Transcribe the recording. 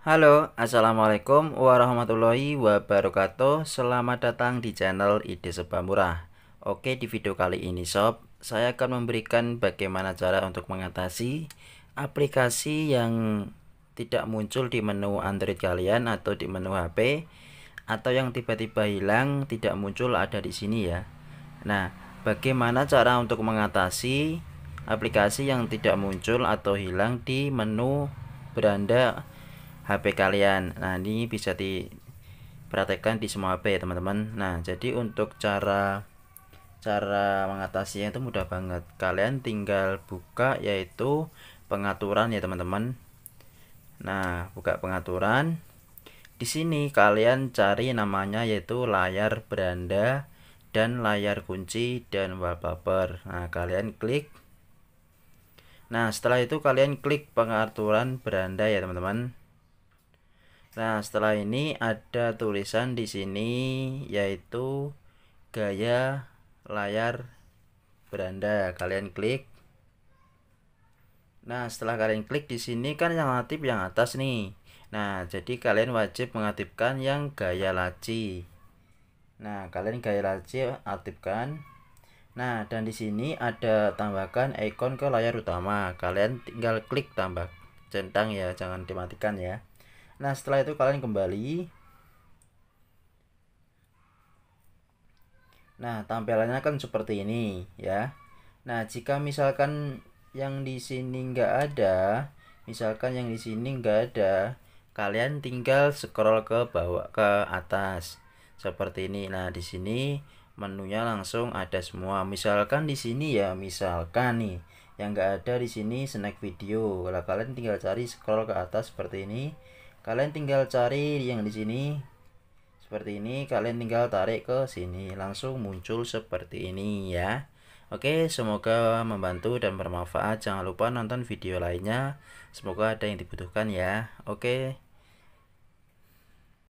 Halo, Assalamualaikum warahmatullahi wabarakatuh Selamat datang di channel Ide Sebab Murah Oke, di video kali ini sob Saya akan memberikan bagaimana cara untuk mengatasi Aplikasi yang tidak muncul di menu Android kalian atau di menu HP Atau yang tiba-tiba hilang, tidak muncul ada di sini ya Nah, bagaimana cara untuk mengatasi aplikasi yang tidak muncul atau hilang di menu beranda HP kalian? Nah, ini bisa diperhatikan di semua HP ya, teman-teman. Nah, jadi untuk cara cara mengatasinya itu mudah banget. Kalian tinggal buka yaitu pengaturan ya, teman-teman. Nah, buka pengaturan. Di sini kalian cari namanya yaitu layar beranda dan layar kunci dan wallpaper. Nah, kalian klik. Nah, setelah itu kalian klik pengaturan beranda ya, teman-teman. Nah, setelah ini ada tulisan di sini yaitu gaya layar beranda. Kalian klik. Nah, setelah kalian klik di sini kan yang aktif yang atas nih. Nah, jadi kalian wajib mengaktifkan yang gaya laci. Nah, kalian gaya laci aktifkan. Nah, dan di sini ada tambahkan ikon ke layar utama. Kalian tinggal klik tambah centang ya, jangan dimatikan ya. Nah, setelah itu kalian kembali. Nah, tampilannya kan seperti ini ya. Nah, jika misalkan yang di sini nggak ada, misalkan yang di sini nggak ada, kalian tinggal scroll ke bawah ke atas seperti ini. Nah, di sini menunya langsung ada semua. Misalkan di sini ya, misalkan nih yang enggak ada di sini snack video. Kalau kalian tinggal cari scroll ke atas seperti ini. Kalian tinggal cari yang di sini seperti ini, kalian tinggal tarik ke sini langsung muncul seperti ini ya. Oke, semoga membantu dan bermanfaat. Jangan lupa nonton video lainnya. Semoga ada yang dibutuhkan ya. Oke.